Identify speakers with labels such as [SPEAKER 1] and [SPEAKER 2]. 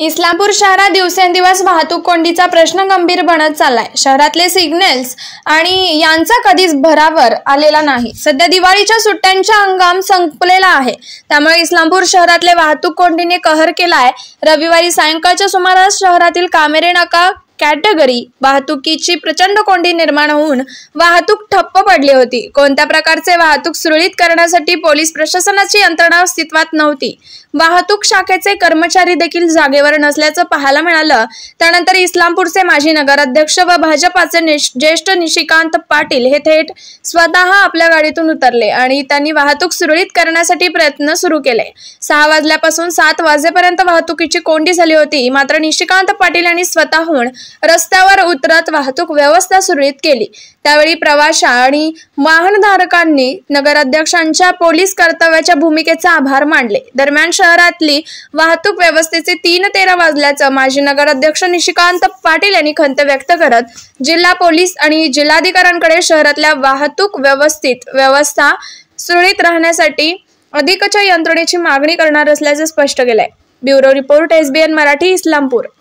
[SPEAKER 1] इस्लामपूर शहरात दिवसेंदिवस वाहतूक कोंडीचा प्रश्न गंभीर बनत चाललाय शहरातले सिग्नल्स आणि यांचा कधीच भरावर आलेला नाही सध्या दिवाळीच्या सुट्ट्यांचा हंगाम संपलेला आहे त्यामुळे इस्लामपूर शहरातले वाहतूक कोंडीने कहर केला आहे रविवारी सायंकाळच्या सुमारास शहरातील कामेरे नाका कॅटेगरी वाहतुकीची प्रचंड कोंडी निर्माण होऊन वाहतूक ठप्प पडली होती कोणत्या प्रकारचे वाहतूक सुरळीत करण्यासाठी पोलीस प्रशासनाची यंत्रणा अस्तित्वात नव्हती वाहतूक शाखेचे कर्मचारी देखील जागेवर नसल्याचं पाहायला मिळालं त्यानंतर इस्लामपूरचे माजी नगराध्यक्ष व भाजपाचे ज्येष्ठ निशिकांत पाटील हे थेट स्वतः आपल्या गाडीतून उतरले आणि त्यांनी वाहतूक सुरळीत करण्यासाठी प्रयत्न सुरू केले सहा वाजल्यापासून सात वाजेपर्यंत वाहतुकीची कोंडी झाली होती मात्र निशिकांत पाटील यांनी स्वतःहून रस्त्यावर उतरत वाहतूक व्यवस्था सुरळीत केली त्यावेळी प्रवाशा आणि वाहनधारकांनी नगराध्यक्षांच्या पोलीस कर्तव्याच्या भूमिकेचा आभार मानले दरम्यान शहरातली वाहतूक व्यवस्थेचे तीन तेरा वाजल्याचं माजी नगराध्यक्ष निशिकांत पाटील यांनी खंत व्यक्त करत जिल्हा पोलीस आणि जिल्हाधिकाऱ्यांकडे शहरातल्या वाहतूक व्यवस्थित व्यवस्था सुरळीत राहण्यासाठी अधिकच्या यंत्रणेची मागणी करणार असल्याचं स्पष्ट केलंय bureau report SBN Marathi Islampur